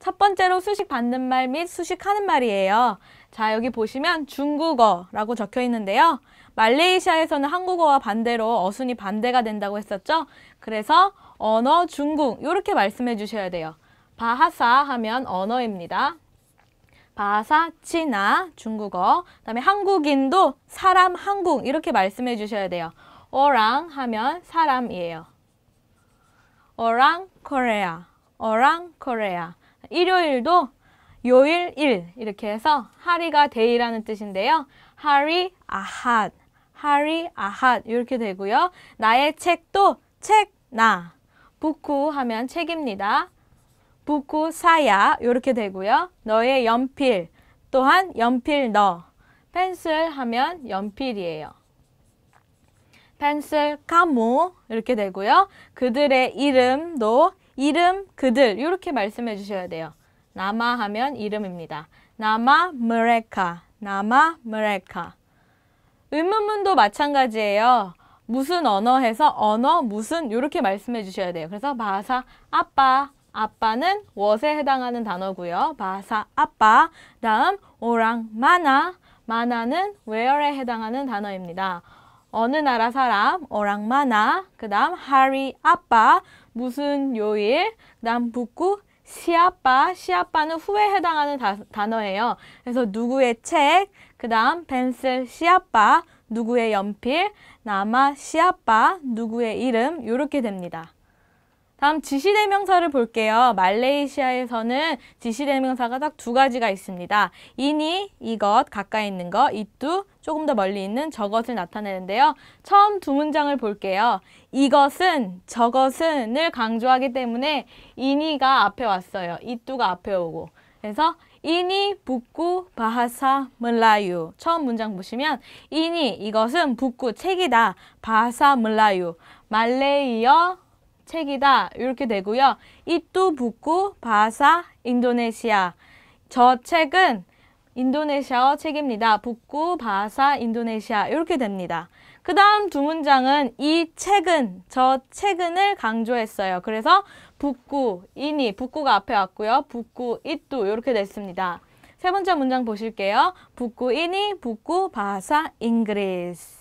첫 번째로 수식 받는 말 및 수식하는 말이에요. 자, 여기 보시면 중국어라고 적혀 있는데요. 말레이시아에서는 한국어와 반대로 어순이 반대가 된다고 했었죠. 그래서 언어 중국 이렇게 말씀해 주셔야 돼요. 바하사 하면 언어입니다. 바사, 치나, 중국어, 그 다음에 한국인도 사람, 한국 이렇게 말씀해 주셔야 돼요. 어랑 하면 사람이에요. 어랑 코레아, 어랑 코레아. 일요일도 요일 일 이렇게 해서 하리가 데이라는 뜻인데요. 하리 아핫, 하리 아핫 이렇게 되고요. 나의 책도 책 나, 부쿠 하면 책입니다. 부쿠 사야 이렇게 되고요. 너의 연필 또한 연필 너, 펜슬 하면 연필이에요. 펜슬 카모 이렇게 되고요. 그들의 이름도 이름 그들 이렇게 말씀해 주셔야 돼요. 남아 하면 이름입니다. 남아 머레카, 남아 머레카. 의문문도 마찬가지예요. 무슨 언어 해서 언어 무슨 이렇게 말씀해 주셔야 돼요. 그래서 바사 아빠 아빠는 워에 해당하는 단어고요. 바사 아빠 다음 오랑 마나 마나는 w h 에 해당하는 단어입니다. 어느 나라 사람 오랑 마나 그 다음 하리 아빠 무슨 요일 남 북구 시아빠 시아빠는 후에 해당하는 다, 단어예요. 그래서 누구의 책, 그 다음 펜슬 시아빠, 누구의 연필, 남아 시아빠, 누구의 이름 이렇게 됩니다. 다음 지시대명사를 볼게요. 말레이시아에서는 지시대명사가 딱 두 가지가 있습니다. 이니, 이것, 가까이 있는 것, 이뚜, 조금 더 멀리 있는 저것을 나타내는데요. 처음 두 문장을 볼게요. 이것은, 저것은을 강조하기 때문에 이니가 앞에 왔어요. 이뚜가 앞에 오고. 그래서 이니 북구 바하사 몰라유 처음 문장 보시면 이니 이것은 북구 책이다 바하사 몰라유 말레이어 책이다 이렇게 되고요. 이뚜 부꾸 바사 인도네시아 저 책은 인도네시아어 책입니다. 북구 바사 인도네시아 이렇게 됩니다. 그 다음 두 문장은 이 책은 저 책은을 강조했어요. 그래서 북구 이니 북구가 앞에 왔고요. 북구 이뚜 이렇게 됐습니다. 세 번째 문장 보실게요. 북구 이니 북구 바사 잉그리스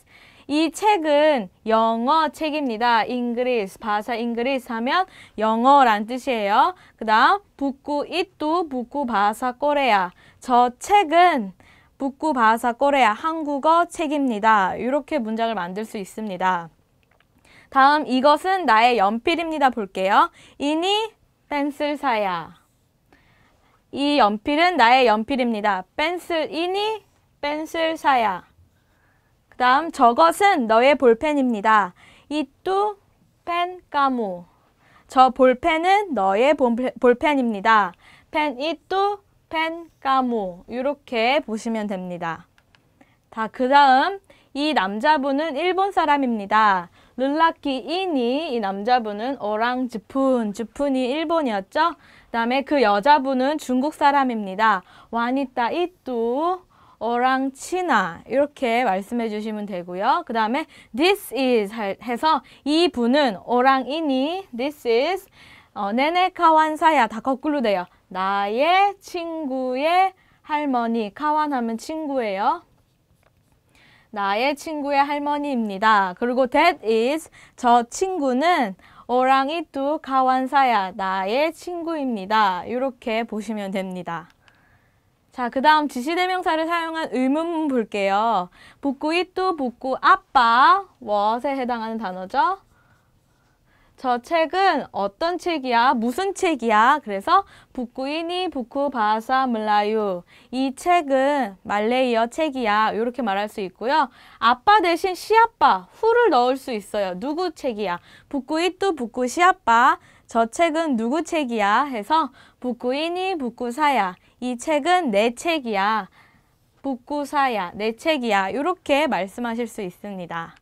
이 책은 영어 책입니다. 잉그리스, 바사 잉그리스 하면 영어란 뜻이에요. 그 다음 북구 이뚜 북구 바사 꼬레야 저 책은 북구 바사 꼬레야 한국어 책입니다. 이렇게 문장을 만들 수 있습니다. 다음 이것은 나의 연필입니다. 볼게요. 이니 펜슬 사야. 이 연필은 나의 연필입니다. 펜슬이니 펜슬 사야. 그 다음 저것은 너의 볼펜입니다. 이뚜 펜 까무 저 볼펜은 너의 볼펜입니다. 펜 이뚜 펜 까무 이렇게 보시면 됩니다. 다그 다음 이 남자분은 일본 사람입니다. 룰라키 이니 이 남자분은 오랑 즈푼 즈푼이 일본이었죠. 그 다음에 그 여자분은 중국 사람입니다. 와니타 이뚜 어랑 치나 이렇게 말씀해 주시면 되고요. 그 다음에 this is 해서 이 분은 어랑 이니 this is 어, 네네 카완사야 다 거꾸로 돼요. 나의 친구의 할머니 카완 하면 친구예요. 나의 친구의 할머니입니다. 그리고 that is 저 친구는 어랑이 뚜 가완사야 나의 친구입니다. 이렇게 보시면 됩니다. 자, 그 다음 지시대명사를 사용한 의문문 볼게요. 복구 이또 복구 아빠, w 에 해당하는 단어죠. 저 책은 어떤 책이야? 무슨 책이야? 그래서 북구이니 북구 바사 물라유 이 책은 말레이어 책이야 이렇게 말할 수 있고요. 아빠 대신 시아빠 후를 넣을 수 있어요. 누구 책이야? 북구이뚜 북구 시아빠 저 책은 누구 책이야? 해서 북구이니 북구사야 이 책은 내 책이야. 북구사야 내 책이야 이렇게 말씀하실 수 있습니다.